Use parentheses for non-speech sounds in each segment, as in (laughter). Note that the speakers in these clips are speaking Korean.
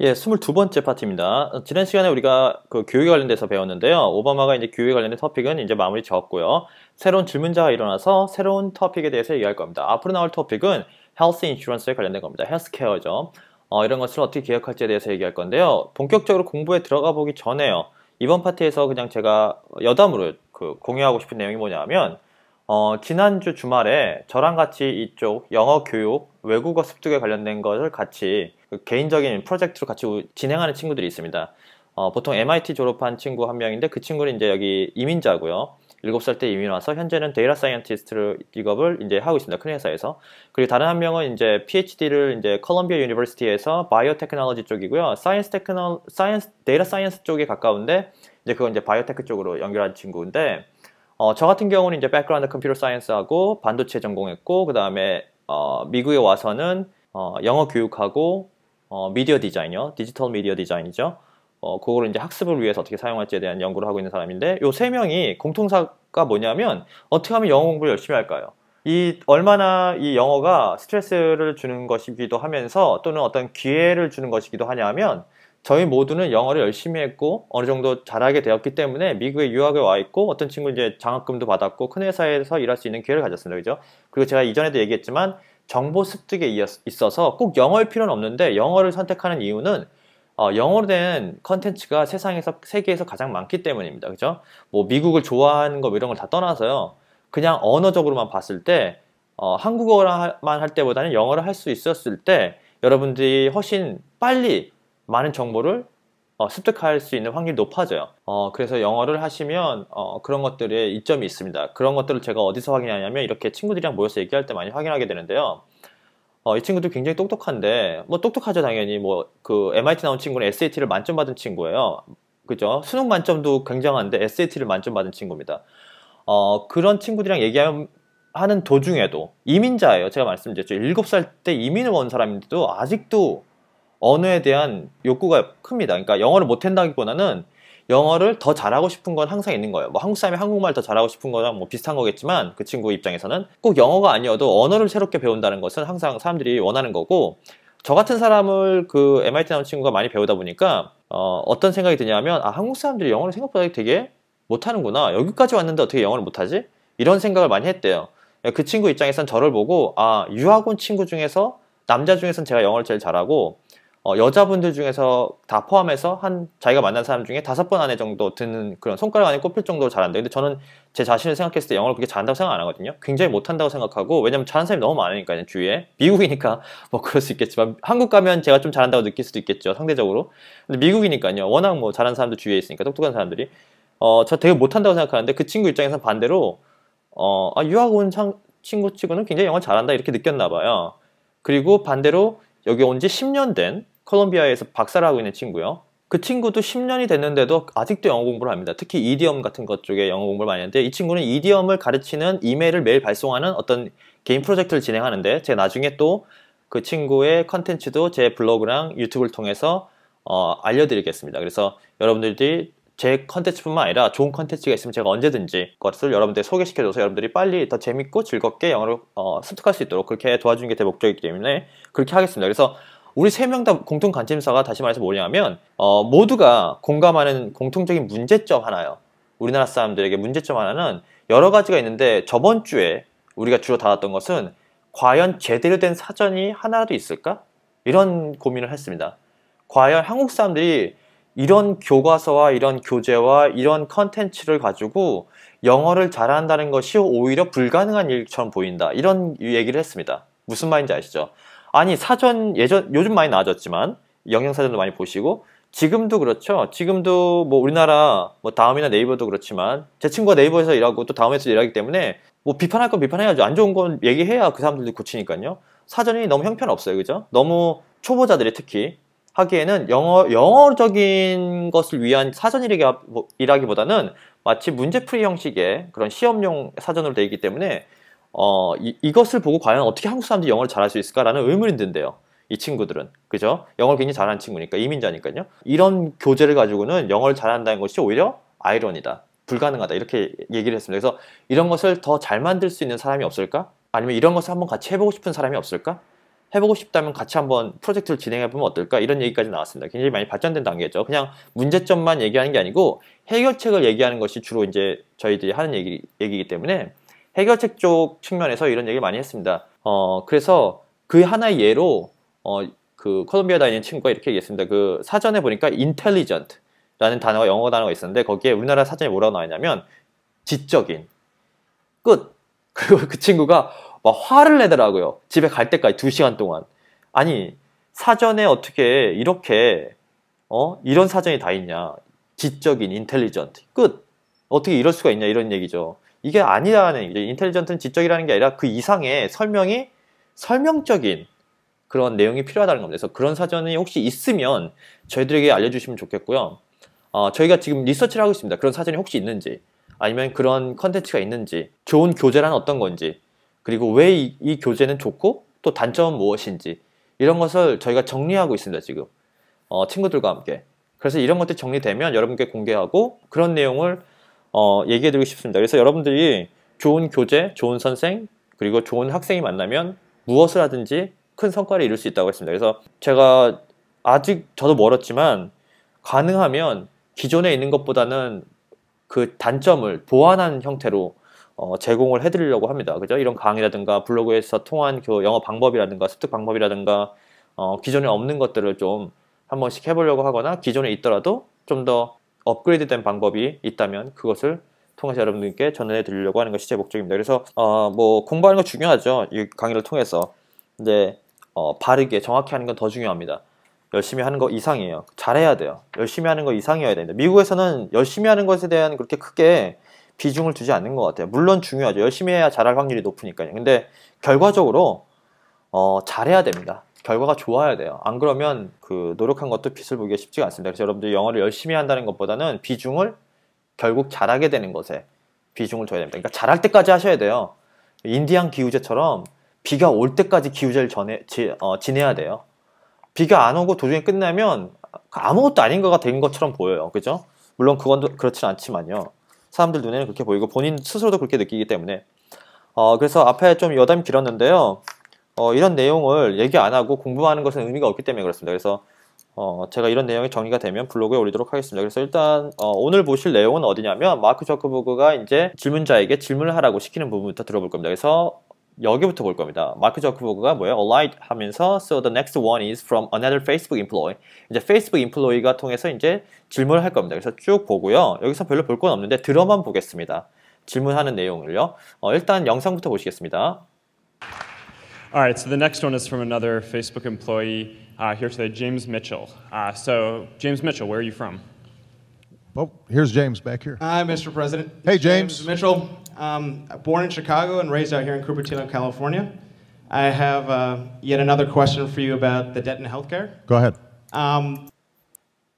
예, 22번째 파트입니다. 지난 시간에 우리가 그 교육에 관련돼서 배웠는데요. 오바마가 이제 교육에 관련된 토픽은 이제 마무리 지었고요. 새로운 질문자가 일어나서 새로운 토픽에 대해서 얘기할 겁니다. 앞으로 나올 토픽은 헬스 인슈런스에 관련된 겁니다. 헬스케어죠. 어, 이런 것을 어떻게 기억할지에 대해서 얘기할 건데요. 본격적으로 공부에 들어가 보기 전에요. 이번 파트에서 그냥 제가 여담으로 그 공유하고 싶은 내용이 뭐냐면 어, 지난주 주말에 저랑 같이 이쪽 영어 교육, 외국어 습득에 관련된 것을 같이 그 개인적인 프로젝트로 같이 진행하는 친구들이 있습니다. 어, 보통 MIT 졸업한 친구 한 명인데 그 친구는 이제 여기 이민자고요. 7살 때 이민 와서 현재는 데이터 사이언티스트 직업을 이제 하고 있습니다. 큰 회사에서. 그리고 다른 한 명은 이제 PhD를 이제 컬럼비아 유니버시티에서 바이오 테크놀로지 쪽이고요. 사이언스 테크노 사이언스 데이터 사이언스 쪽에 가까운데 이제 그건 이제 바이오테크 쪽으로 연결한 친구인데 어, 저 같은 경우는 이제 백그라운드 컴퓨터 사이언스하고 반도체 전공했고 그다음에 어, 미국에 와서는 어, 영어 교육하고 어, 미디어 디자이요 디지털 미디어 디자인이죠. 어, 그거를 이제 학습을 위해서 어떻게 사용할지에 대한 연구를 하고 있는 사람인데 요 세 명이 공통사가 뭐냐면 어떻게 하면 영어 공부를 열심히 할까요? 이 얼마나 이 영어가 스트레스를 주는 것이기도 하면서 또는 어떤 기회를 주는 것이기도 하냐면 저희 모두는 영어를 열심히 했고 어느 정도 잘하게 되었기 때문에 미국에 유학에 와 있고 어떤 친구 이제 장학금도 받았고 큰 회사에서 일할 수 있는 기회를 가졌습니다. 그죠? 그리고 제가 이전에도 얘기했지만 정보 습득에 있어서 꼭 영어일 필요는 없는데 영어를 선택하는 이유는 어, 영어로 된 컨텐츠가 세상에서 세계에서 가장 많기 때문입니다. 그죠? 뭐 미국을 좋아하는 거 뭐 이런 걸 다 떠나서요. 그냥 언어적으로만 봤을 때 어, 한국어만 할 때보다는 영어를 할 수 있었을 때 여러분들이 훨씬 빨리 많은 정보를 어, 습득할 수 있는 확률이 높아져요. 어, 그래서 영어를 하시면 어, 그런 것들의 이점이 있습니다. 그런 것들을 제가 어디서 확인하냐면 이렇게 친구들이랑 모여서 얘기할 때 많이 확인하게 되는데요. 어, 이 친구들 굉장히 똑똑한데 뭐 똑똑하죠 당연히 뭐 그 MIT 나온 친구는 SAT를 만점 받은 친구예요. 그죠? 수능 만점도 굉장한데 SAT를 만점 받은 친구입니다. 어, 그런 친구들이랑 얘기하면 하는 도중에도 이민자예요. 제가 말씀드렸죠. 7살 때 이민을 온 사람인데도 아직도 언어에 대한 욕구가 큽니다. 그러니까 영어를 못한다기보다는 영어를 더 잘하고 싶은 건 항상 있는 거예요. 뭐 한국 사람이 한국말 더 잘하고 싶은 거랑 뭐 비슷한 거겠지만 그 친구 입장에서는 꼭 영어가 아니어도 언어를 새롭게 배운다는 것은 항상 사람들이 원하는 거고 저 같은 사람을 그 MIT 나온 친구가 많이 배우다 보니까 어, 어떤 생각이 드냐면 아 한국 사람들이 영어를 생각보다 되게 못하는구나 여기까지 왔는데 어떻게 영어를 못하지 이런 생각을 많이 했대요. 그 친구 입장에선 저를 보고 아 유학원 친구 중에서 남자 중에선 제가 영어를 제일 잘하고 어, 여자분들 중에서 다 포함해서 한 자기가 만난 사람 중에 다섯 번 안에 정도 드는 그런 손가락 안에 꼽힐 정도로 잘한다. 근데 저는 제 자신을 생각했을 때 영어를 그렇게 잘한다고 생각 안 하거든요. 굉장히 못한다고 생각하고 왜냐면 잘하는 사람이 너무 많으니까요 주위에 미국이니까 (laughs) 뭐 그럴 수 있겠지만 한국 가면 제가 좀 잘한다고 느낄 수도 있겠죠 상대적으로. 근데 미국이니까요 워낙 뭐 잘하는 사람도 주위에 있으니까 똑똑한 사람들이 어, 저 되게 못한다고 생각하는데 그 친구 입장에선 반대로 어, 아, 유학 온 상, 친구 치고는 굉장히 영어 잘한다 이렇게 느꼈나 봐요. 그리고 반대로 여기 온 지 10년 된 콜롬비아에서 박사를 하고 있는 친구요. 그 친구도 10년이 됐는데도 아직도 영어 공부를 합니다. 특히 이디엄 같은 것 쪽에 영어 공부를 많이 하는데 이 친구는 이디엄을 가르치는 이메일을 매일 발송하는 어떤 개인 프로젝트를 진행하는데 제가 나중에 또 그 친구의 컨텐츠도 제 블로그랑 유튜브를 통해서 어, 알려드리겠습니다. 그래서 여러분들이 제 컨텐츠뿐만 아니라 좋은 컨텐츠가 있으면 제가 언제든지 그것을 여러분들 소개시켜줘서 여러분들이 빨리 더 재밌고 즐겁게 영어를 어, 습득할 수 있도록 그렇게 도와주는 게 제 목적이기 때문에 그렇게 하겠습니다. 그래서 우리 세 명 다 공통 관점사가 다시 말해서 뭐냐면 어, 모두가 공감하는 공통적인 문제점 하나요. 우리나라 사람들에게 문제점 하나는 여러 가지가 있는데 저번 주에 우리가 주로 다뤘던 것은 과연 제대로 된 사전이 하나라도 있을까? 이런 고민을 했습니다. 과연 한국 사람들이 이런 교과서와 이런 교재와 이런 컨텐츠를 가지고 영어를 잘한다는 것이 오히려 불가능한 일처럼 보인다. 이런 얘기를 했습니다. 무슨 말인지 아시죠? 아니 사전 예전 요즘 많이 나아졌지만 영양 사전도 많이 보시고 지금도 그렇죠. 지금도 뭐 우리나라 뭐 다음이나 네이버도 그렇지만 제 친구가 네이버에서 일하고 또 다음에서 일하기 때문에 뭐 비판할 건 비판해야죠. 안 좋은 건 얘기해야 그 사람들도 고치니까요. 사전이 너무 형편없어요. 그죠? 너무 초보자들이 특히 하기에는 영어, 영어적인 것을 위한 사전 뭐, 일하기보다는 마치 문제풀이 형식의 그런 시험용 사전으로 되어 있기 때문에 어, 이, 이것을 보고 과연 어떻게 한국 사람들이 영어를 잘할 수 있을까라는 의문이 든대요. 이 친구들은 그죠? 영어를 굉장히 잘하는 친구니까 이민자니까요. 이런 교재를 가지고는 영어를 잘한다는 것이 오히려 아이러니다, 불가능하다 이렇게 얘기를 했습니다. 그래서 이런 것을 더 잘 만들 수 있는 사람이 없을까? 아니면 이런 것을 한번 같이 해보고 싶은 사람이 없을까? 해보고 싶다면 같이 한번 프로젝트를 진행해보면 어떨까? 이런 얘기까지 나왔습니다. 굉장히 많이 발전된 단계죠. 그냥 문제점만 얘기하는 게 아니고 해결책을 얘기하는 것이 주로 이제 저희들이 하는 얘기, 얘기이기 때문에 해결책 쪽 측면에서 이런 얘기를 많이 했습니다. 어, 그래서 그 하나의 예로 어, 그 콜롬비아 다니는 친구가 이렇게 얘기했습니다. 그 사전에 보니까 intelligent라는 단어가 영어 단어가 있었는데 거기에 우리나라 사전에 뭐라고 나와 있냐면 지적인 끝 (laughs) 그리고 그 친구가 막 화를 내더라고요. 집에 갈 때까지 두 시간 동안 아니 사전에 어떻게 이렇게 어 이런 사전이 다 있냐 지적인 인텔리전트 끝 어떻게 이럴 수가 있냐 이런 얘기죠. 이게 아니라는 이제 인텔리전트는 지적이라는 게 아니라 그 이상의 설명이 설명적인 그런 내용이 필요하다는 겁니다. 그래서 그런 사전이 혹시 있으면 저희들에게 알려주시면 좋겠고요. 어, 저희가 지금 리서치를 하고 있습니다. 그런 사전이 혹시 있는지 아니면 그런 컨텐츠가 있는지 좋은 교재란 어떤 건지 그리고 왜이 이 교재는 좋고 또 단점은 무엇인지 이런 것을 저희가 정리하고 있습니다. 지금 어, 친구들과 함께 그래서 이런 것들 이 정리되면 여러분께 공개하고 그런 내용을 어, 얘기해드리고 싶습니다. 그래서 여러분들이 좋은 교재, 좋은 선생, 그리고 좋은 학생이 만나면 무엇을 하든지 큰 성과를 이룰 수 있다고 했습니다. 그래서 제가 아직 저도 멀었지만 가능하면 기존에 있는 것보다는 그 단점을 보완한 형태로 어, 제공을 해드리려고 합니다. 그죠? 이런 강의라든가 블로그에서 통한 그 영어 방법이라든가 습득 방법이라든가 어, 기존에 없는 것들을 좀 한 번씩 해보려고 하거나 기존에 있더라도 좀더 업그레이드된 방법이 있다면 그것을 통해서 여러분들께 전해 드리려고 하는 것이 제 목적입니다. 그래서 어, 뭐 공부하는 거 중요하죠. 이 강의를 통해서. 근데 어, 바르게 정확히 하는 건 더 중요합니다. 열심히 하는 거 이상이에요. 잘해야 돼요. 열심히 하는 거 이상이어야 됩니다. 미국에서는 열심히 하는 것에 대한 그렇게 크게 비중을 두지 않는 것 같아요. 물론 중요하죠. 열심히 해야 잘할 확률이 높으니까요. 근데 결과적으로 어, 잘해야 됩니다. 결과가 좋아야 돼요. 안 그러면 그 노력한 것도 빛을 보기가 쉽지가 않습니다. 그래서 여러분들 영어를 열심히 한다는 것보다는 비중을 결국 잘하게 되는 것에 비중을 줘야 됩니다. 그러니까 잘할 때까지 하셔야 돼요. 인디안 기우제처럼 비가 올 때까지 기우제를 전해, 지, 어, 지내야 돼요. 비가 안 오고 도중에 끝나면 아무것도 아닌 거가 된 것처럼 보여요. 그죠? 물론 그건 그렇진 않지만요. 사람들 눈에는 그렇게 보이고 본인 스스로도 그렇게 느끼기 때문에 어, 그래서 앞에 좀 여담 이 길었는데요. 어, 이런 내용을 얘기 안 하고 공부하는 것은 의미가 없기 때문에 그렇습니다. 그래서 어, 제가 이런 내용이 정리가 되면 블로그에 올리도록 하겠습니다. 그래서 일단 어, 오늘 보실 내용은 어디냐면 마크 저크버그가 이제 질문자에게 질문을 하라고 시키는 부분부터 들어볼 겁니다. 그래서 여기부터 볼 겁니다. 마크 저크버그가 뭐예요? Allied 하면서 so the next one is from another Facebook employee. 이제 페이스북 인플로이가 통해서 이제 질문을 할 겁니다. 그래서 쭉 보고요. 여기서 별로 볼 건 없는데 들어만 보겠습니다. 질문하는 내용을요. 어, 일단 영상부터 보시겠습니다. All right, so the next one is from another Facebook employee uh, here today, James Mitchell. Uh, so, James Mitchell, where are you from? Well, oh, here's James back here. Hi, Mr. President. Hey, James. James Mitchell. Um, born in Chicago and raised out here in Cupertino, California. I have uh, yet another question for you about the debt in healthcare. Go ahead. Um,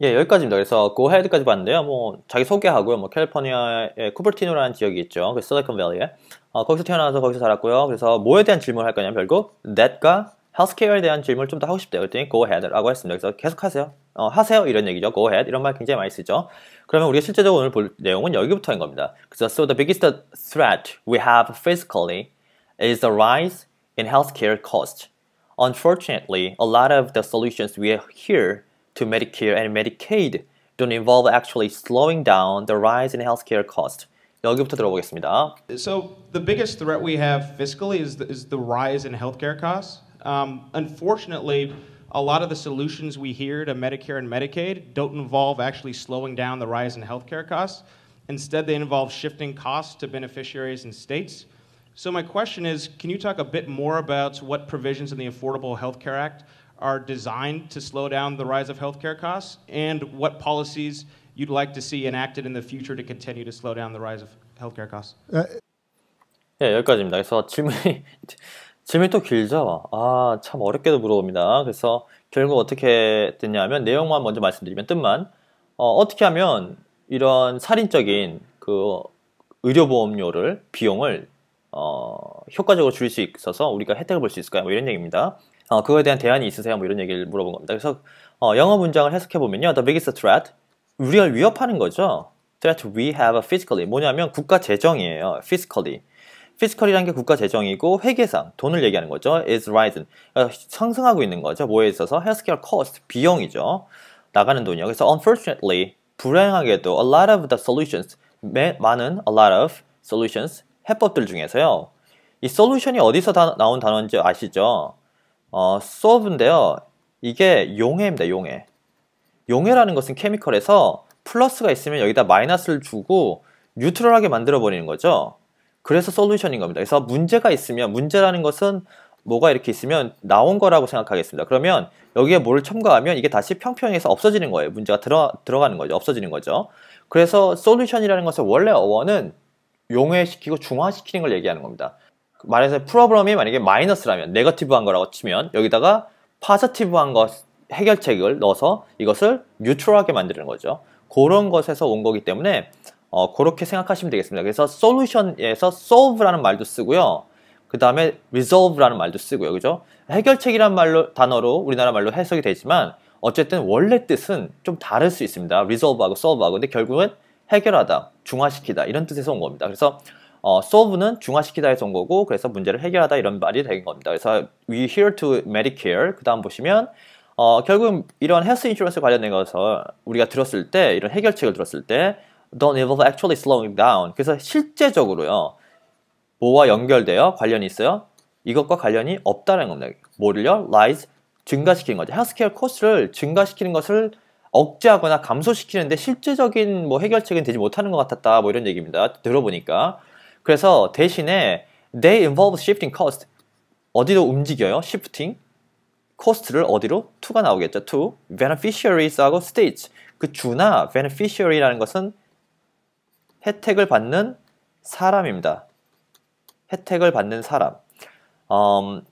예, 여기까지입니다. 그래서 go ahead까지 봤는데요. 뭐 자기 소개하고요. 뭐 캘리포니아의 쿠버티노라는 지역이 있죠. 그 실리콘 밸리에. 어, 거기서 태어나서 거기서 자랐고요. 그래서 뭐에 대한 질문을 할 거냐면 결국 that과 c a r e 에 대한 질문을 좀 더 하고 싶대요. 그랬더니 go ahead라고 했습니다. 그래서 계속 하세요. 어, 하세요 이런 얘기죠. go ahead 이런 말 굉장히 많이 쓰죠. 그러면 우리가 실제적으로 오늘 볼 내용은 여기부터인 겁니다. 그래서 so the biggest threat we have physically is the rise in healthcare cost. Unfortunately, a lot of the solutions we hear to Medicare and Medicaid don't involve actually slowing down the rise in healthcare costs. 여기부터 들어보겠습니다. So the biggest threat we have fiscally is the, is the rise in healthcare costs. Um, unfortunately, a lot of the solutions we hear to Medicare and Medicaid don't involve actually slowing down the rise in healthcare costs. Instead, they involve shifting costs to beneficiaries and states. So my question is, can you talk a bit more about what provisions in the Affordable Healthcare Act are designed to slow down the rise of healthcare costs, and what policies you'd like to see enacted in the future to continue to slow down the rise of healthcare costs. 네, 여기까지입니다. 그래서 질문이 질문이 또 길죠. 아, 참 어렵게도 물어봅니다. 그래서 결국 어떻게 됐냐면 내용만 먼저 말씀드리면 뜻만 어, 떻게 하면 이런 살인적인 그 의료보험료를 비용을 어, 효과적으로 줄일 수 있어서 우리가 혜택을 볼 수 있을까요? 뭐 이런 얘기입니다. 어, 그거에 대한 대안이 있으세요? 뭐 이런 얘기를 물어본 겁니다. 그래서 어, 영어 문장을 해석해 보면요, the biggest threat 우리를 위협하는 거죠. threat we have physically 뭐냐면 국가 재정이에요. physically s i 피지 l 이라는게 국가 재정이고 회계상 돈을 얘기하는 거죠. is rising 그러니까 상승하고 있는 거죠. 뭐에 있어서 healthcare cost 비용이죠. 나가는 돈이요. 그래서 unfortunately 불행하게도 a lot of the solutions 매, 많은 a lot of solutions 해법들 중에서요. 이 solution이 어디서 다 나온 단어인지 아시죠? 어, 소브인데요. 이게 용해입니다. 용해. 용해라는 것은 케미컬에서 플러스가 있으면 여기다 마이너스를 주고 뉴트럴하게 만들어 버리는 거죠. 그래서 솔루션인 겁니다. 그래서 문제가 있으면 문제라는 것은 뭐가 이렇게 있으면 나온 거라고 생각하겠습니다. 그러면 여기에 뭘 첨가하면 이게 다시 평평해서 없어지는 거예요. 문제가 들어, 들어가는 거죠. 없어지는 거죠. 그래서 솔루션이라는 것의 원래 어원은 용해시키고 중화시키는 걸 얘기하는 겁니다. 말해서 프로그램이 만약에 마이너스라면 네거티브한 거라고 치면 여기다가 파저티브한 것 해결책을 넣어서 이것을 뉴트럴하게 만드는 거죠. 그런 것에서 온 거기 때문에 어, 그렇게 생각하시면 되겠습니다. 그래서 솔루션에서 solve라는 말도 쓰고요. 그 다음에 resolve라는 말도 쓰고요. 그죠? 해결책이란 말로 단어로 우리나라 말로 해석이 되지만 어쨌든 원래 뜻은 좀 다를 수 있습니다. resolve하고 solve하고 근데 결국은 해결하다, 중화시키다 이런 뜻에서 온 겁니다. 그래서 어, solve는 중화시키다 해서 온 거고 그래서 문제를 해결하다 이런 말이 된 겁니다. 그래서 we here to Medicare 그 다음 보시면 어, 결국 이런 헬스 인슈런스 관련된 것을 우리가 들었을 때 이런 해결책을 들었을 때 don't involve actually slowing down 그래서 실제적으로요 뭐와 연결되어 관련이 있어요? 이것과 관련이 없다는 겁니다. 뭐를요? lies 증가시키는 거죠. 헬스케어 코스를 증가시키는 것을 억제하거나 감소시키는데 실제적인 뭐 해결책은 되지 못하는 것 같았다 뭐 이런 얘기입니다. 들어보니까 그래서 대신에 they involve shifting cost 어디로 움직여요? shifting cost를 어디로? to가 나오겠죠. to beneficiaries하고 states 그 주나 beneficiary라는 것은 혜택을 받는 사람입니다. 혜택을 받는 사람. 음,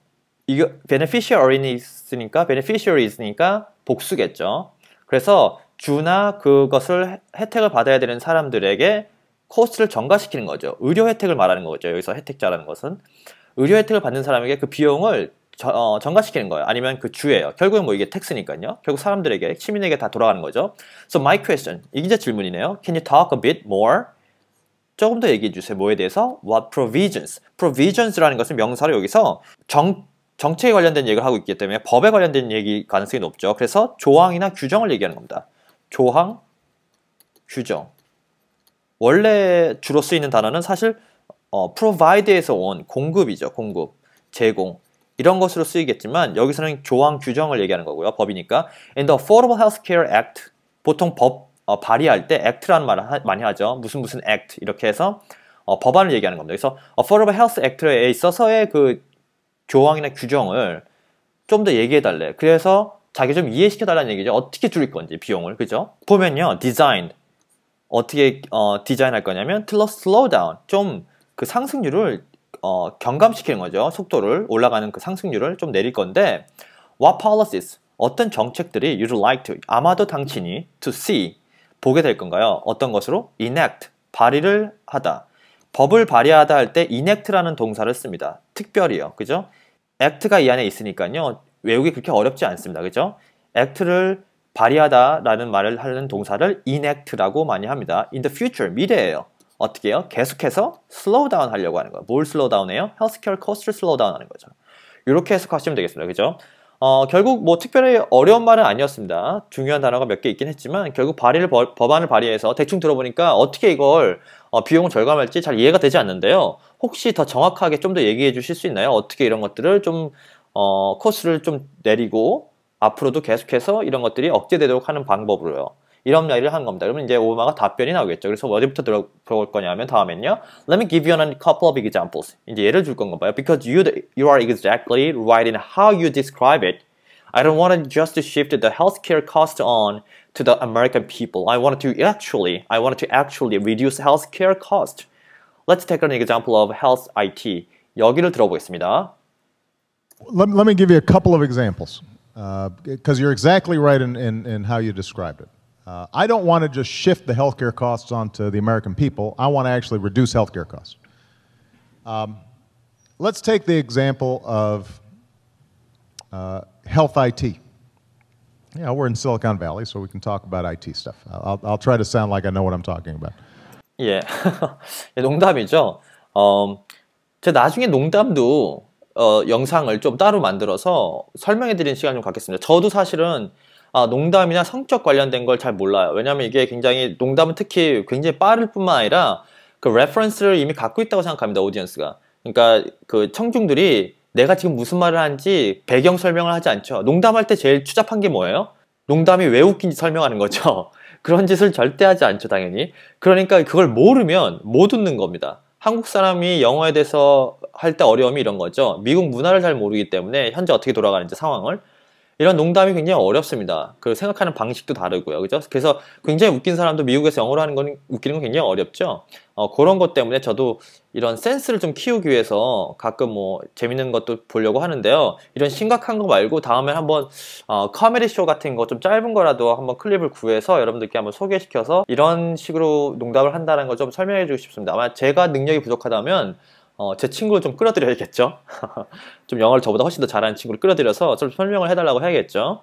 이거 beneficiary 있으니까 beneficiary 있으니까 복수겠죠. 그래서 주나 그것을 혜택을 받아야 되는 사람들에게 코스트를 전가시키는 거죠. 의료 혜택을 말하는 거죠. 여기서 혜택자라는 것은 의료 혜택을 받는 사람에게 그 비용을 저, 어, 전가시키는 거예요. 아니면 그 주예요. 결국엔 뭐 이게 텍스니까요. 결국 사람들에게 시민에게 다 돌아가는 거죠. So my question 이게 질문이네요. Can you talk a bit more? 조금 더 얘기해 주세요. 뭐에 대해서? What provisions? Provisions라는 것은 명사로 여기서 정 정책에 관련된 얘기를 하고 있기 때문에 법에 관련된 얘기 가능성이 높죠. 그래서 조항이나 규정을 얘기하는 겁니다. 조항, 규정. 원래 주로 쓰이는 단어는 사실 어, provide에서 온 공급이죠. 공급, 제공. 이런 것으로 쓰이겠지만 여기서는 조항 규정을 얘기하는 거고요. 법이니까. And the Affordable Health Care Act 보통 법 어, 발의할 때 act라는 말을 하, 많이 하죠. 무슨 무슨 act 이렇게 해서 어, 법안을 얘기하는 겁니다. 그래서 Affordable Health Act에 있어서의 그 조항이나 규정을 좀 더 얘기해 달래. 그래서 자기 좀 이해시켜 달라는 얘기죠. 어떻게 줄일 건지 비용을. 그죠? 보면요. d e s i g n 어떻게 어, 디자인할 거냐면 틀러 슬로우 다운 좀 그 상승률을 어, 경감시키는 거죠. 속도를 올라가는 그 상승률을 좀 내릴 건데 what policies 어떤 정책들이 you'd like to 아마도 당신이 to see 보게 될 건가요? 어떤 것으로 enact 발의를 하다 법을 발의하다 할 때 enact라는 동사를 씁니다. 특별히요, 그죠? act가 이 안에 있으니까요 외우기 그렇게 어렵지 않습니다, 그죠? act를 발휘하다라는 말을 하는 동사를 enact라고 많이 합니다. in the future 미래예요. 어떻게 해요? 계속해서 slow down 하려고 하는 거예요. 뭘 slow down 해요? healthcare cost slow down 하는 거죠. 이렇게 해석하시면 되겠습니다. 그죠? 어, 결국 뭐 특별히 어려운 말은 아니었습니다. 중요한 단어가 몇 개 있긴 했지만 결국 발의를 버, 법안을 발의해서 대충 들어보니까 어떻게 이걸 어, 비용을 절감할지 잘 이해가 되지 않는데요. 혹시 더 정확하게 좀 더 얘기해 주실 수 있나요? 어떻게 이런 것들을 좀 어, 코스를 좀 내리고 앞으로도 계속해서 이런 것들이 억제되도록 하는 방법으로요. 이런 이야기를 한 겁니다. 그러면 이제 오바마가 답변이 나오겠죠. 그래서 어디부터 들어, 들어올 거냐면 다음엔요. Let me give you a couple of examples. 이제 예를 줄 건가 봐요. Because you, you are exactly right in how you describe it. I don't want to just shift the healthcare cost on to the American people. I wanted to actually, I wanted to actually reduce healthcare cost. Let's take an example of health IT. 여기를 들어보겠습니다. Let, let me give you a couple of examples. Because uh, you're exactly right in, in, in, how you described it. Uh, I don't want to just shift the healthcare costs onto the American people. I want to actually reduce healthcare costs. Um, let's take the example of uh, health IT. Yeah, we're in Silicon Valley, so we can talk about IT stuff. I'll, I'll try to sound like I know what I'm talking about. Yeah, (laughs) 농담이죠. 어, 제 나중에 농담도 어, 영상을 좀 따로 만들어서 설명해 드리는 시간 좀 갖겠습니다. 저도 사실은 아, 농담이나 성적 관련된 걸 잘 몰라요. 왜냐하면 이게 굉장히 농담은 특히 굉장히 빠를 뿐만 아니라 그 레퍼런스를 이미 갖고 있다고 생각합니다. 오디언스가. 그러니까 그 청중들이 내가 지금 무슨 말을 하는지 배경 설명을 하지 않죠. 농담할 때 제일 추잡한 게 뭐예요? 농담이 왜 웃긴지 설명하는 거죠. (laughs) 그런 짓을 절대 하지 않죠, 당연히. 그러니까 그걸 모르면 못 웃는 겁니다. 한국 사람이 영어에 대해서 할때 어려움이 이런 거죠. 미국 문화를 잘 모르기 때문에 현재 어떻게 돌아가는지 상황을 이런 농담이 굉장히 어렵습니다. 그 생각하는 방식도 다르고요. 그죠? 그래서 굉장히 웃긴 사람도 미국에서 영어로 하는 건 웃기는 건 굉장히 어렵죠. 어, 그런 것 때문에 저도 이런 센스를 좀 키우기 위해서 가끔 뭐 재밌는 것도 보려고 하는데요. 이런 심각한 거 말고 다음에 한번 어, 커메디 쇼 같은 거 좀 짧은 거라도 한번 클립을 구해서 여러분들께 한번 소개시켜서 이런 식으로 농담을 한다는 걸 좀 설명해 주고 싶습니다. 아마 제가 능력이 부족하다면 어, 제 친구를 좀 끌어들여야겠죠. (laughs) 좀 영어를 저보다 훨씬 더 잘하는 친구를 끌어들여서 좀 설명을 해달라고 해야겠죠.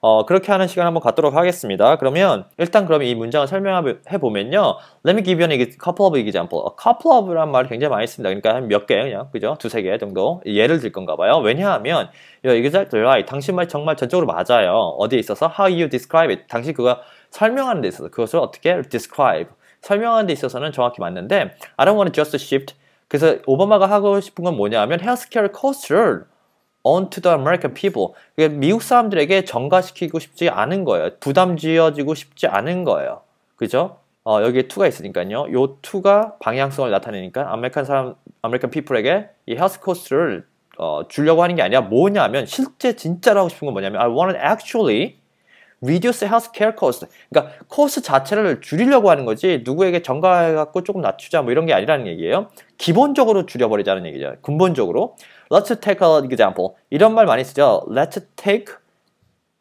어, 그렇게 하는 시간 한번 갖도록 하겠습니다. 그러면 일단 그럼 이 문장을 설명해 보면요. Let me give you an couple of example. A couple of란 말이 굉장히 많이 씁니다. 그러니까 한 몇 개 그냥 그죠? 두세 개 정도 예를 들 건가 봐요. 왜냐하면 y o u exactly right. 당신 말 정말 전적으로 맞아요. 어디에 있어서 how you describe it. 당신 그거 설명하는 데 있어서 그것을 어떻게 describe 설명하는 데 있어서는 정확히 맞는데 I don't want to just shift 그래서 오바마가 하고 싶은 건 뭐냐 하면 헬스케어 코스를 onto the American people. 미국 사람들에게 전가시키고 싶지 않은 거예요. 부담 지어지고 싶지 않은 거예요. 그죠? 어, 여기에 투가 있으니까요. 요 투가 방향성을 나타내니까 아메리칸 사람, 아메리칸 피플에게 이 헬스 코스를 어, 주려고 하는 게 아니라 뭐냐면 실제 진짜로 하고 싶은 건 뭐냐면 I want to actually reduce health care cost. 그러니까 코스 자체를 줄이려고 하는 거지 누구에게 전가해갖고 조금 낮추자 뭐 이런 게 아니라는 얘기예요. 기본적으로 줄여버리자는 얘기죠. 근본적으로. Let's take an example. 이런 말 많이 쓰죠. Let's take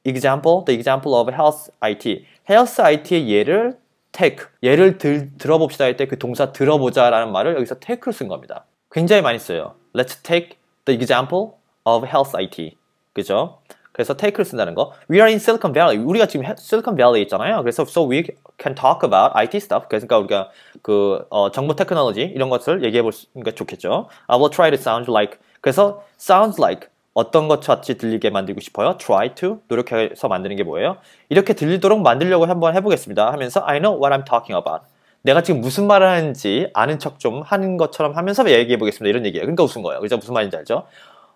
example, the example of health IT. health IT의 예를 take, 예를 들, 들어봅시다 할 때 그 동사 들어보자 라는 말을 여기서 take로 쓴 겁니다. 굉장히 많이 써요. Let's take the example of health IT. 그죠? 그래서 take를 쓴다는 거. We are in Silicon Valley. 우리가 지금 Silicon Valley 있잖아요. 그래서 so we can talk about IT stuff. 그러니까 우리가 그 어, 정보 테크놀로지 이런 것을 얘기해 볼 수있게 그러니까 좋겠죠. I will try to sound like. 그래서 sounds like 어떤 것 같이 들리게 만들고 싶어요? try to 노력해서 만드는 게 뭐예요? 이렇게 들리도록 만들려고 한번 해보겠습니다 하면서 I know what I'm talking about 내가 지금 무슨 말을 하는지 아는 척 좀 하는 것처럼 하면서 얘기해보겠습니다 이런 얘기예요 그러니까 웃은 거예요 그죠? 무슨 말인지 알죠?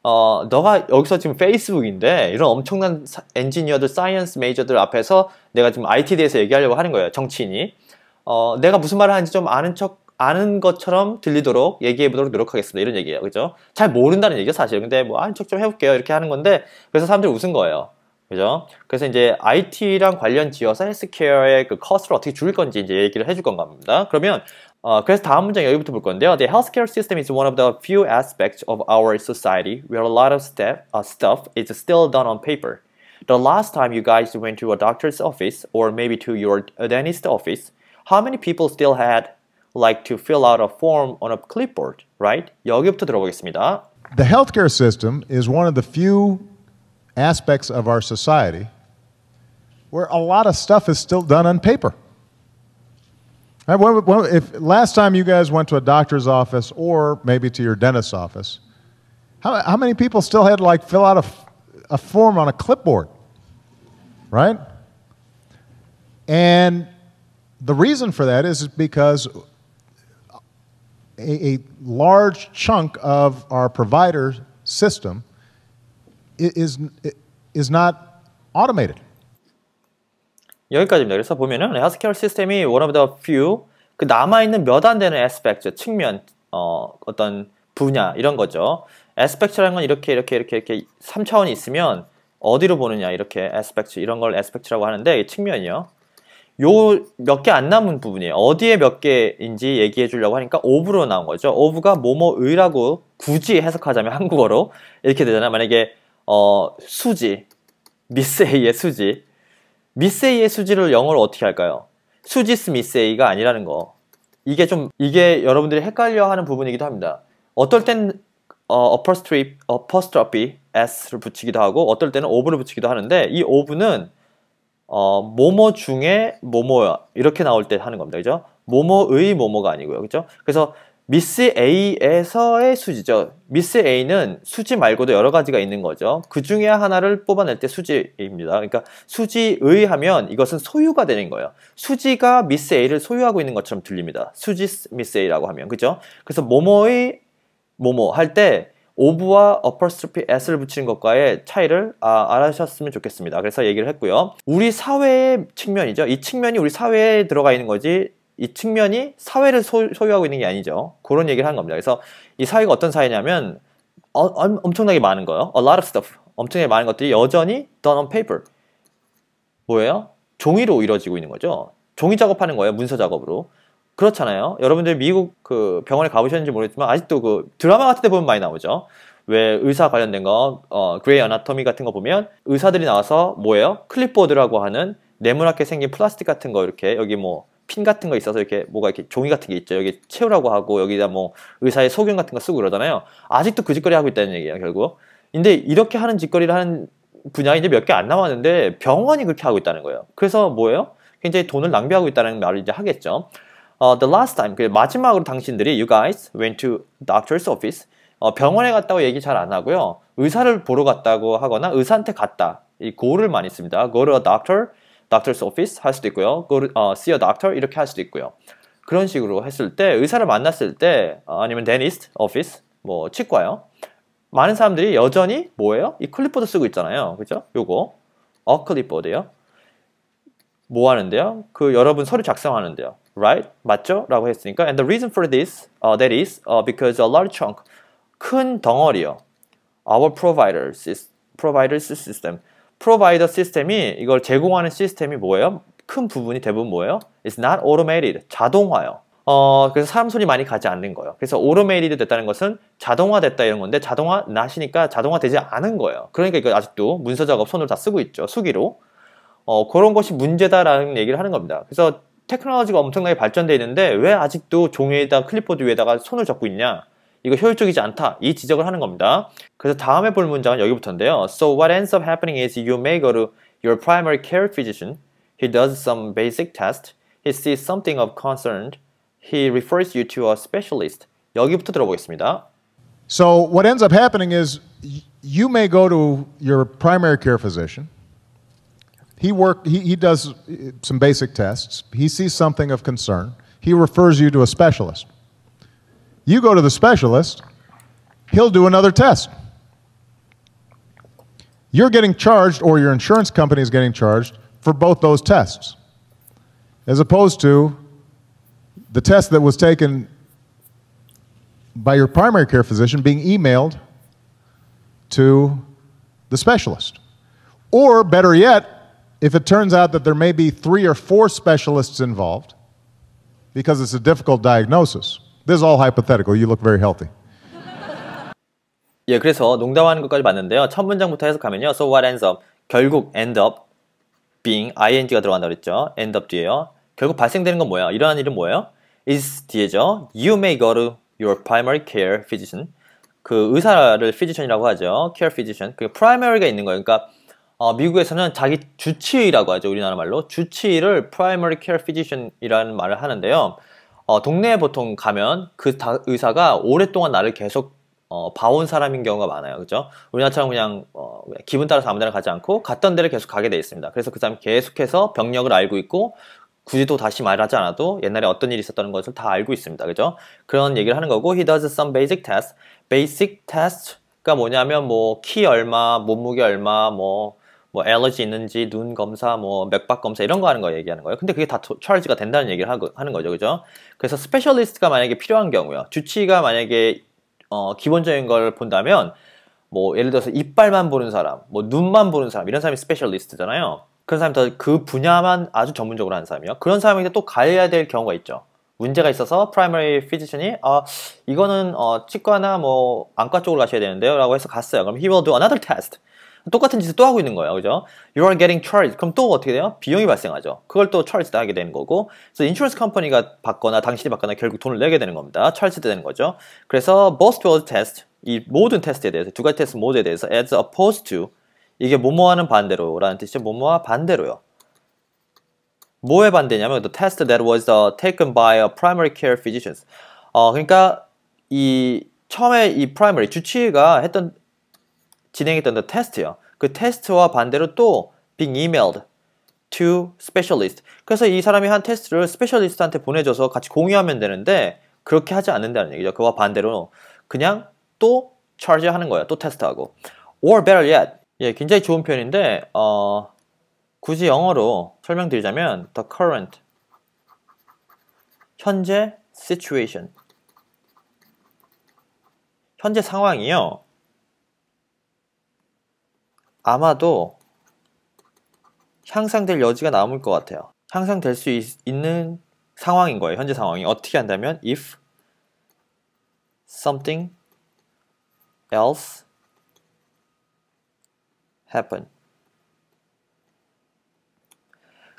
어, 너가 여기서 지금 페이스북인데 이런 엄청난 사, 엔지니어들, 사이언스 메이저들 앞에서 내가 지금 IT 에 대해서 얘기하려고 하는 거예요. 정치인이. 어, 내가 무슨 말을 하는지 좀 아는 척 아는 것처럼 들리도록 얘기해 보도록 노력하겠습니다. 이런 얘기예요. 그죠? 잘 모른다는 얘기죠, 사실. 근데 뭐 아는 척 좀 해볼게요. 이렇게 하는 건데 그래서 사람들이 웃은 거예요. 그죠? 그래서 이제 IT랑 관련 지어서 헬스케어의 그 커스를 어떻게 줄 건지 이제 얘기를 해줄 건 겁니다. 그러면 그래서 다음 문장 여기부터 볼 건데요. The healthcare system is one of the few aspects of our society where a lot of step, uh, stuff is still done on paper. The last time you guys went to a doctor's office or maybe to your dentist office, how many people still had like to fill out a form on a clipboard, right? 여기부터 들어보겠습니다. The healthcare system is one of the few aspects of our society where a lot of stuff is still done on paper. Uh, if last time you guys went to a doctor's office or maybe to your dentist's office, how, how many people still had to like fill out a, a form on a clipboard, right? And the reason for that is because a, a large chunk of our provider system is, is not automated. 여기까지입니다. 그래서 보면은 헬스케어 시스템이 one of the few 그 남아있는 몇 안 되는 aspect, 측면, 어, 어떤 분야 이런 거죠. aspect라는 건 이렇게 이렇게 이렇게 이렇게 3차원이 있으면 어디로 보느냐 이렇게 aspect 이런 걸 aspect라고 하는데 측면이요. 요 몇 개 안 남은 부분이에요. 어디에 몇 개인지 얘기해 주려고 하니까 of로 나온 거죠. of가 뭐뭐의라고 굳이 해석하자면 한국어로 이렇게 되잖아 만약에 어, 수지, 미스 A의 수지 미세이의 수지를 영어로 어떻게 할까요? 수지스 미세이가 아니라는 거. 이게 좀 이게 여러분들이 헷갈려하는 부분이기도 합니다. 어떨 땐 어, apostrophe, a p s 를 붙이기도 하고 어떨 때는 오브를 붙이기도 하는데 이 오브는 어, 모모 중에 모모 이렇게 나올 때 하는 겁니다. 그죠? 모모의 모모가 아니고요. 그죠? 그래서 미스 A에서의 수지죠. 미스 A는 수지 말고도 여러 가지가 있는 거죠. 그 중에 하나를 뽑아낼 때 수지입니다. 그러니까 수지의 하면 이것은 소유가 되는 거예요. 수지가 미스 A를 소유하고 있는 것처럼 들립니다. 수지 미스 A라고 하면 그죠? 그래서 모모의 모모 할때 오브와 어퍼스트로피 s를 붙이는 것과의 차이를 아, 알아셨으면 좋겠습니다. 그래서 얘기를 했고요. 우리 사회의 측면이죠. 이 측면이 우리 사회에 들어가 있는 거지 이 측면이 사회를 소, 유하고 있는 게 아니죠. 그런 얘기를 하는 겁니다. 그래서 이 사회가 어떤 사회냐면 어, 엄청나게 많은 거예요. A lot of stuff. 엄청나게 많은 것들이 여전히 done on paper. 뭐예요? 종이로 이루어지고 있는 거죠. 종이 작업하는 거예요. 문서 작업으로. 그렇잖아요. 여러분들 미국 그 병원에 가보셨는지 모르겠지만 아직도 그 드라마 같은 데 보면 많이 나오죠. 왜 의사 관련된 거, 어, 그레이 어나토미 같은 거 보면 의사들이 나와서 뭐예요? 클립보드라고 하는 네모나게 생긴 플라스틱 같은 거 이렇게 여기 뭐핀 같은 거 있어서 이렇게 뭐가 이렇게 종이 같은 게 있죠. 여기 채우라고 하고 여기다 뭐 의사의 소견 같은 거 쓰고 그러잖아요. 아직도 그 짓거리 하고 있다는 얘기야 결국. 근데 이렇게 하는 짓거리를 하는 분야 이제 몇 개 안 남았는데 병원이 그렇게 하고 있다는 거예요. 그래서 뭐예요? 굉장히 돈을 낭비하고 있다는 말을 이제 하겠죠. Uh, the last time, 그 마지막으로 당신들이 you guys went to doctor's office. 어, 병원에 갔다고 얘기 잘 안 하고요. 의사를 보러 갔다고 하거나 의사한테 갔다. 이 go를 많이 씁니다. go to a doctor doctor's office 할 수도 있고요. go to, 어, see a doctor 이렇게 할 수도 있고요. 그런 식으로 했을 때 의사를 만났을 때 어, 아니면 dentist office 뭐 치과요. 많은 사람들이 여전히 뭐예요? 이 클립보드 쓰고 있잖아요. 그죠? 요거 어 클립보드요. 뭐 하는데요? 그 여러분 서류 작성하는데요. right? 맞죠? 라고 했으니까 and the reason for this uh, that is uh, because a large chunk 큰 덩어리요. our providers is providers system 프로바이더 시스템이 이걸 제공하는 시스템이 뭐예요? 큰 부분이 대부분 뭐예요? It's not automated. 자동화요. 어, 그래서 사람 손이 많이 가지 않는 거예요. 그래서 오르메이드 됐다는 것은 자동화됐다 이런 건데 자동화 나시니까 자동화되지 않은 거예요. 그러니까 이거 아직도 문서 작업 손을 다 쓰고 있죠. 수기로. 어, 그런 것이 문제다라는 얘기를 하는 겁니다. 그래서 테크놀로지가 엄청나게 발전돼 있는데 왜 아직도 종이에다 클립보드 위에다가 손을 잡고 있냐? 이거 효율적이지 않다. 이 지적을 하는 겁니다. 그래서 다음에 볼 문장은 여기부터인데요. So what ends up happening is you may go to your primary care physician. He does some basic test. He sees something of concern. He refers you to a specialist. 여기부터 들어보겠습니다. So what ends up happening is you may go to your primary care physician. He work he, he does some basic tests. He sees something of concern. He refers you to a specialist. You go to the specialist, he'll do another test. You're getting charged, or your insurance company is getting charged, for both those tests, as opposed to the test that was taken by your primary care physician being emailed to the specialist. Or better yet, if it turns out that there may be three or four specialists involved because it's a difficult diagnosis, This is all hypothetical. You look very healthy. 예, 그래서 농담하는 것까지 맞는데요. 첫 문장부터 해석하면요. So what ends up? 결국 end up being ing가 들어간다 그랬죠. end up 뒤에요. 결국 발생되는 건 뭐야? 일어난 일은 뭐예요? is 뒤에죠. You may go to your primary care physician. 그 의사를 physician이라고 하죠. care physician. 그 primary가 있는 거예요. 그러니까 어, 미국에서는 자기 주치의라고 하죠. 우리나라 말로 주치의를 primary care physician이라는 말을 하는데요. 어, 동네에 보통 가면 그 의사가 오랫동안 나를 계속 어, 봐온 사람인 경우가 많아요. 그죠? 우리나라처럼 그냥, 어, 기분 따라서 아무 데나 가지 않고 갔던 데를 계속 가게 돼 있습니다. 그래서 그 사람이 계속해서 병력을 알고 있고 굳이 또 다시 말하지 않아도 옛날에 어떤 일이 있었다는 것을 다 알고 있습니다. 그죠? 그런 얘기를 하는 거고 he does some basic tests. basic test가 뭐냐면 뭐 키 얼마, 몸무게 얼마, 뭐뭐 알러지 있는지 눈 검사, 뭐 맥박 검사 이런 거 하는 거 얘기하는 거예요. 근데 그게 다처지가 된다는 얘기를 하고, 하는 거죠, 그죠? 그래서 스페셜리스트가 만약에 필요한 경우요. 주치의가 만약에 어, 기본적인 걸 본다면 뭐 예를 들어서 이빨만 보는 사람, 뭐 눈만 보는 사람 이런 사람이 스페셜리스트잖아요. 그런 사람이 더그 분야만 아주 전문적으로 하는 사람이요. 그런 사람에게 또 가야 될 경우가 있죠. 문제가 있어서 프라이머리 피지션이 아 이거는 어, 치과나 뭐 안과 쪽으로 가셔야 되는데요라고 해서 갔어요. 그럼 he will do another test. 똑같은 짓을 또 하고 있는 거예요. 그죠? You are getting charged. 그럼 또 어떻게 돼요? 비용이 발생하죠. 그걸 또 charged 하게 되는 거고. 그래서 insurance 컴퍼니가 받거나 당신이 받거나 결국 돈을 내게 되는 겁니다. charged 되는 거죠. 그래서 both towards test 이 모든 테스트에 대해서 두 가지 테스트 모두에 대해서 as opposed to 이게 뭐뭐하는 반대로라는 뜻이죠. 뭐뭐와 반대로요. 뭐에 반대냐면 the test that was uh, taken by a primary care physicians. 어 그러니까 이 처음에 이 primary 주치의가 했던 진행했던 그 테스트요. 그 테스트와 반대로 또 being emailed to specialist. 그래서 이 사람이 한 테스트를 스페셜리스트한테 보내줘서 같이 공유하면 되는데 그렇게 하지 않는다는 얘기죠. 그와 반대로 그냥 또 charge하는 거예요. 또 테스트하고. Or better yet. 예, 굉장히 좋은 표현인데 어, 굳이 영어로 설명드리자면 the current 현재 situation 현재 상황이요. 아마도 향상될 여지가 남을 것 같아요. 향상될 수 있, 는 상황인 거예요. 현재 상황이 어떻게 한다면 if something else happen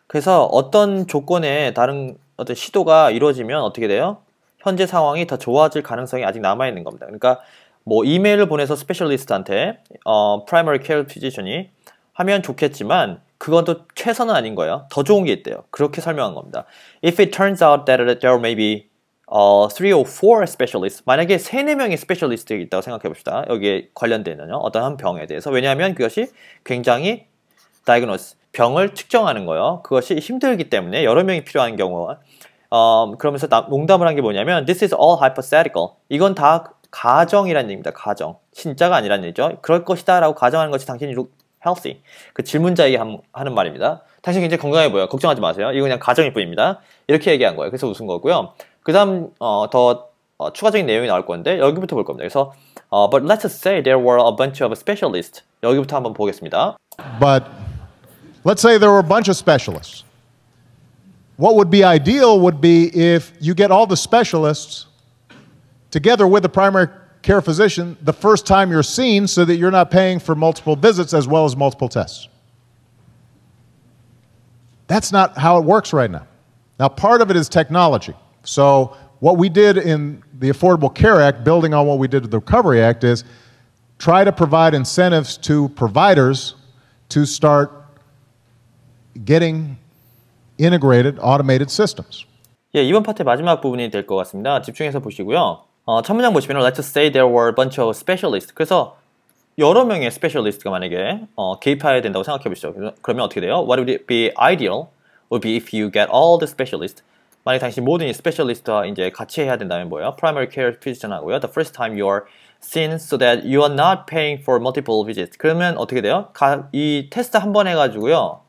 그래서 어떤 조건에 다른 어떤 시도가 이루어지면 어떻게 돼요? 현재 상황이 더 좋아질 가능성이 아직 남아 있는 겁니다. 그러니까 뭐 이메일을 보내서 스페셜리스트한테 어, primary care physician이 하면 좋겠지만 그건 또 최선은 아닌 거예요. 더 좋은 게 있대요. 그렇게 설명한 겁니다. If it turns out that there may be 어, uh, t or 4 specialists 만약에 3, 4 명의 스페셜리스트가 있다고 생각해 봅시다. 여기에 관련되는 어떤 한 병에 대해서 왜냐하면 그것이 굉장히 diagnose 병을 측정하는 거예요. 그것이 힘들기 때문에 여러 명이 필요한 경우 어, 그러면서 나, 농담을 한 게 뭐냐면 this is all hypothetical. 이건 다 가정이라는 얘기입니다. 가정. 진짜가 아니라는 얘기죠. 그럴 것이다 라고 가정하는 것이 당신이 look healthy. 그 질문자에게 하는 말입니다. 당신 굉장히 건강해 보여. 요 걱정하지 마세요. 이건 그냥 가정일 뿐입니다. 이렇게 얘기한 거예요. 그래서 웃은 거고요. 그 다음, 어, 더 어, 추가적인 내용이 나올 건데, 여기부터 볼 겁니다. 그래서, 어, but let's say there were a bunch of specialists. 여기부터 한번 보겠습니다. But let's say there were a bunch of specialists. What would be ideal would be if you get all the specialists together with the primary care physician the first time you're seen so that you're not paying for multiple visits as well as multiple tests. That's not how it works right now. Now, part of it is technology. So, what we did in the Affordable Care Act, building on what we did with the Recovery Act, is try to provide incentives to providers to start getting integrated automated systems. 예, 이번 파트의 마지막 부분이 될 것 같습니다. 집중해서 보시고요. 어, 첫 문장 보시면 Let's say there were a bunch of specialists. 그래서 여러 명의 s p e c 스페셜리스트가 만약에 어, 개입해야 된다고 생각해 보시죠. 그러면 어떻게 돼요? What would be ideal would be if you get all the specialists. 만약 당신 모든 이스페 i 리스트와 이제 같이 해야 된다면 뭐예요? Primary care physician 하고요. The first time you are seen so that you are not paying for multiple visits. 그러면 어떻게 돼요? 가, 이 테스트 한 번 해가지고요.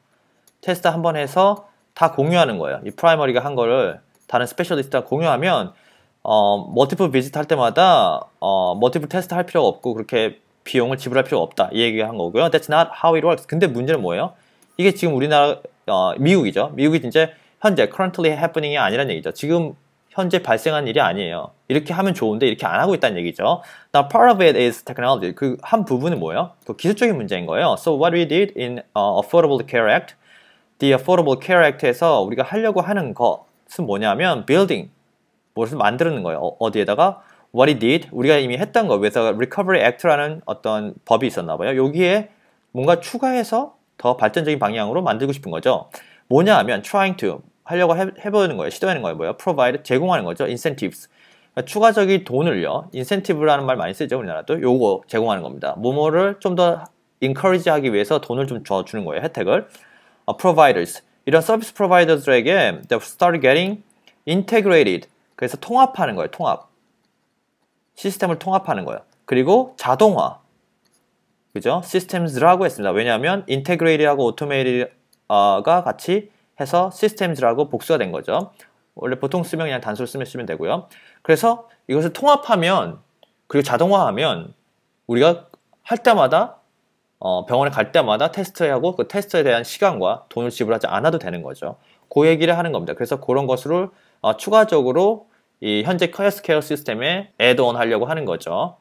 테스트 한 번 해서 다 공유하는 거예요. 이 프라이머리가 한 거를 다른 스페셜리스트와 공유하면 어, 멀티플 비트할 때마다 어, 멀티플 테스트 할 필요가 없고 그렇게 비용을 지불할 필요가 없다 이 얘기한 거고요. That's not how it works. 근데 문제는 뭐예요? 이게 지금 우리나라 어, 미국이죠. 미국이 진짜 현재 currently happening이 아니란 얘기죠. 지금 현재 발생한 일이 아니에요. 이렇게 하면 좋은데 이렇게 안 하고 있다는 얘기죠. Now part of it is technology. 그 한 부분은 뭐예요? 그 기술적인 문제인 거예요. So what we did in uh, Affordable Care Act, the Affordable Care Act에서 우리가 하려고 하는 것은 뭐냐면 building 무엇을 만드는 거예요. 어, 디에다가 what it did 우리가 이미 했던 거 그래서 recovery act라는 어떤 법이 있었나 봐요. 여기에 뭔가 추가해서 더 발전적인 방향으로 만들고 싶은 거죠. 뭐냐 하면 trying to 하려고 해, 해보는 거예요. 시도하는 거예요. 뭐예요? provide 제공하는 거죠. incentives 그러니까 추가적인 돈을요. incentive라는 말 많이 쓰죠. 우리나라도 요거 제공하는 겁니다. 뭐뭐를 좀 더 encourage 하기 위해서 돈을 좀 줘 주는 거예요. 혜택을 uh, providers 이런 서비스 프로바이더들에게 they start getting integrated 그래서 통합하는 거예요. 통합. 시스템을 통합하는 거예요. 그리고 자동화. 그죠? s y s t 라고 했습니다. 왜냐하면 인테그레이리하고오토메 o m 가 같이 해서 시스템즈라고 복수가 된 거죠. 원래 보통 쓰면 그냥 단수로 쓰면 쓰면 되고요. 그래서 이것을 통합하면 그리고 자동화하면 우리가 할 때마다 어, 병원에 갈 때마다 테스트하고 그 테스트에 대한 시간과 돈을 지불하지 않아도 되는 거죠. 그 얘기를 하는 겁니다. 그래서 그런 것으로 어, 추가적으로 이 현재 커어스케어 시스템에 애드온 하려고 하는 거죠.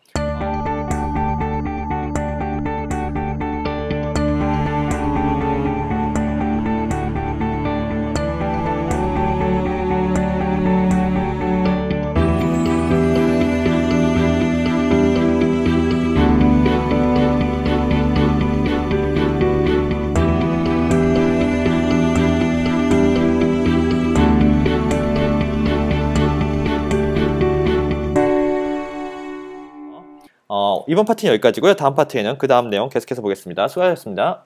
이번 파트는 여기까지고요. 다음 파트에는 그 다음 내용 계속해서 보겠습니다. 수고하셨습니다.